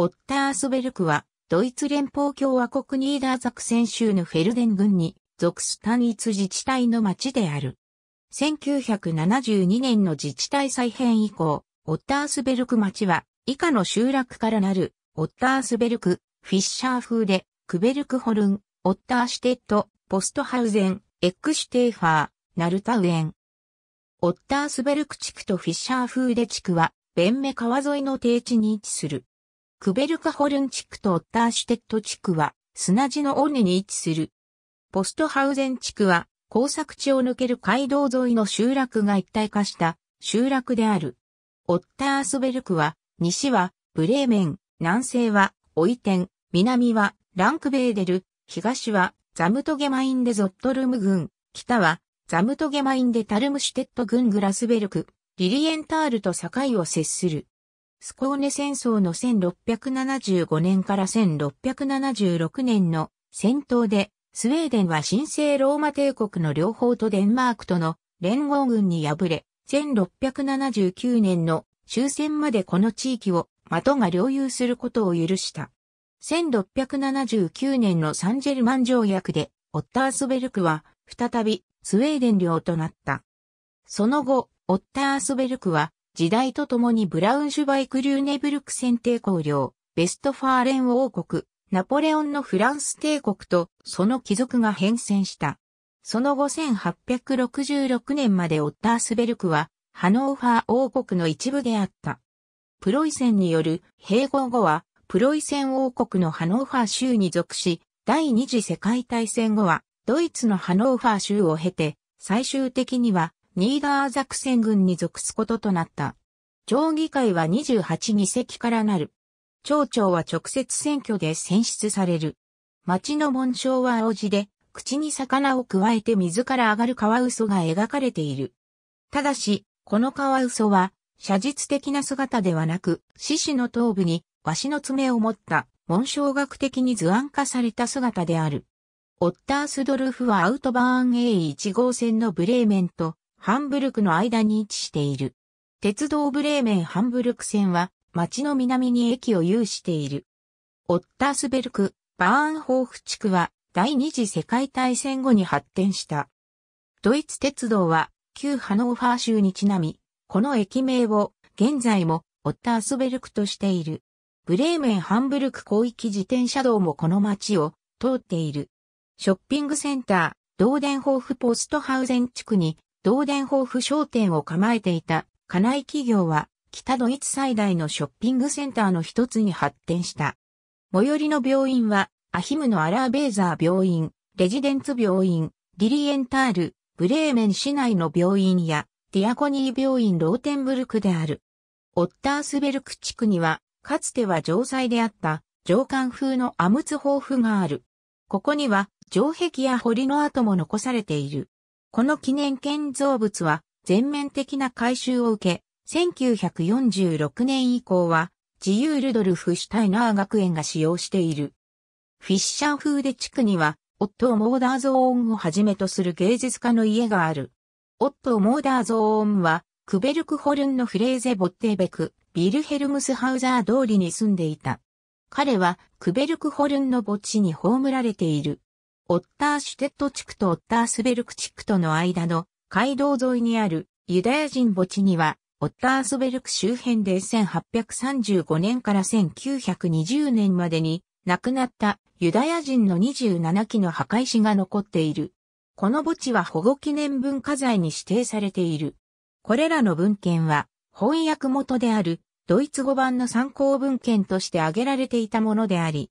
オッタースベルクは、ドイツ連邦共和国ニーダーザクセン州のフェルデン郡に属す単一自治体の町である。1972年の自治体再編以降、オッタースベルク町は以下の集落からなる、オッタースベルク、フィッシャー風で、クベルクホルン、オッターシュテッド、ポストハウゼン、エックシュテーファー、ナルタウエン。オッタースベルク地区とフィッシャー風で地区は、ベンメ川沿いの低地に位置する。クベルカホルン地区とオッターシュテット地区は砂地の尾根に位置する。ポストハウゼン地区は工作地を抜ける街道沿いの集落が一体化した集落である。オッタースベルクは西はブレーメン、南西はオイテン、南はランクベーデル、東はザムトゲマインデゾットルム郡、北はザムトゲマインデタルムシュテット郡グラスベルク、リリエンタールと境を接する。スコーネ戦争の1675年から1676年の戦闘で、スウェーデンは神聖ローマ帝国の両方とデンマークとの連合軍に敗れ、1679年の終戦までこの地域を的が領有することを許した。1679年のサンジェルマン条約で、オッタースベルクは再びスウェーデン領となった。その後、オッタースベルクは時代とともにブラウンシュバイク・リューネブルク選定公領、ベストファーレン王国、ナポレオンのフランス帝国とその貴族が変遷した。その後1866年までオッタースベルクはハノーファー王国の一部であった。プロイセンによる併合後はプロイセン王国のハノーファー州に属し、第二次世界大戦後はドイツのハノーファー州を経て、最終的にはニーダーザクセン軍に属すこととなった。町議会は28議席からなる。町長は直接選挙で選出される。町の紋章は青字で、口に魚を加えて水から上がるカワウソが描かれている。ただし、このカワウソは、写実的な姿ではなく、獅子の頭部に、わしの爪を持った、紋章学的に図案化された姿である。オッタースドルフはアウトバーン A1 号線のブレーメンとハンブルクの間に位置している。鉄道ブレーメンハンブルク線は町の南に駅を有している。オッタースベルク、バーンホーフ地区は第二次世界大戦後に発展した。ドイツ鉄道は旧ハノーファー州にちなみ、この駅名を現在もオッタースベルクとしている。ブレーメンハンブルク広域自転車道もこの町を通っている。ショッピングセンター、ドーデンホーフポストハウゼン地区に同電豊富商店を構えていた家内企業は北ドイツ最大のショッピングセンターの一つに発展した。最寄りの病院はアヒムのアラーベーザー病院、レジデンツ病院、ディリエンタール、ブレーメン市内の病院やディアコニー病院ローテンブルクである。オッタースベルク地区にはかつては城塞であった城管風のアムツ豊富がある。ここには城壁や堀の跡も残されている。この記念建造物は全面的な改修を受け、1946年以降は自由ルドルフ・シュタイナー学園が使用している。フィッシャー風で地区には、オットー・モーダーゾーンをはじめとする芸術家の家がある。オットー・モーダーゾーンは、クベルクホルンのフレーゼ・ボッテーベク、ビルヘルムスハウザー通りに住んでいた。彼は、クベルクホルンの墓地に葬られている。オッターシュテット地区とオッタースベルク地区との間の街道沿いにあるユダヤ人墓地には、オッタースベルク周辺で1835年から1920年までに亡くなったユダヤ人の27基の墓石が残っている。この墓地は保護記念文化財に指定されている。これらの文献は翻訳元であるドイツ語版の参考文献として挙げられていたものであり、